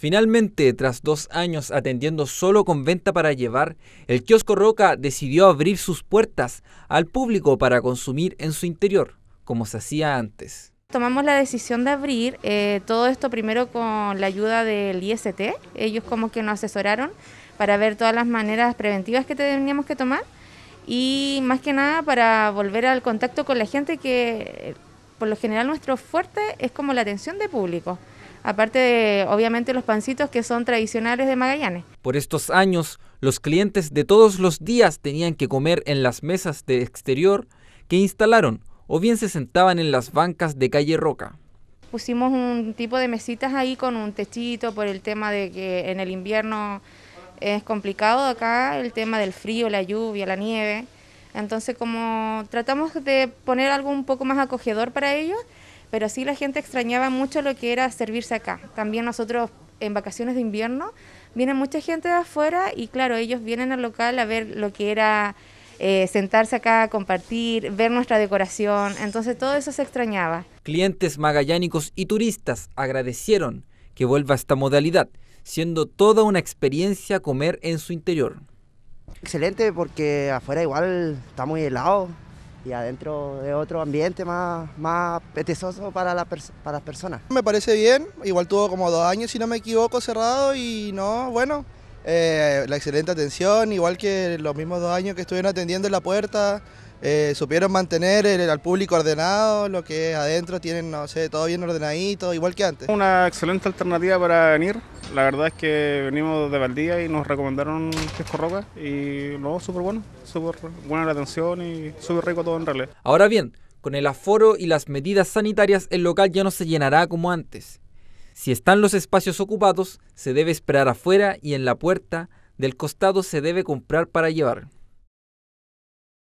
Finalmente, tras dos años atendiendo solo con venta para llevar, el kiosco Roca decidió abrir sus puertas al público para consumir en su interior, como se hacía antes. Tomamos la decisión de abrir eh, todo esto primero con la ayuda del IST, ellos como que nos asesoraron para ver todas las maneras preventivas que teníamos que tomar y más que nada para volver al contacto con la gente que eh, por lo general nuestro fuerte es como la atención de público aparte de obviamente los pancitos que son tradicionales de Magallanes. Por estos años, los clientes de todos los días tenían que comer en las mesas de exterior que instalaron o bien se sentaban en las bancas de calle Roca. Pusimos un tipo de mesitas ahí con un techito por el tema de que en el invierno es complicado acá, el tema del frío, la lluvia, la nieve. Entonces como tratamos de poner algo un poco más acogedor para ellos pero sí la gente extrañaba mucho lo que era servirse acá. También nosotros en vacaciones de invierno viene mucha gente de afuera y claro, ellos vienen al local a ver lo que era eh, sentarse acá, compartir, ver nuestra decoración, entonces todo eso se extrañaba. Clientes magallánicos y turistas agradecieron que vuelva esta modalidad, siendo toda una experiencia comer en su interior. Excelente porque afuera igual está muy helado, y adentro de otro ambiente más, más para, las personas. Me parece bien, igual tuvo como dos años, si no me equivoco, cerrado y no, bueno, eh, la excelente atención, igual que los mismos dos años que estuvieron atendiendo en la puerta. Eh, supieron mantener al público ordenado, lo que adentro, tienen, no sé, todo bien ordenadito, igual que antes. Una excelente alternativa para venir. La verdad es que venimos de Valdía y nos recomendaron Pisco Roca y no, súper bueno, súper buena la atención y súper rico todo en realidad. Ahora bien, con el aforo y las medidas sanitarias, el local ya no se llenará como antes. Si están los espacios ocupados, se debe esperar afuera y en la puerta del costado se debe comprar para llevar.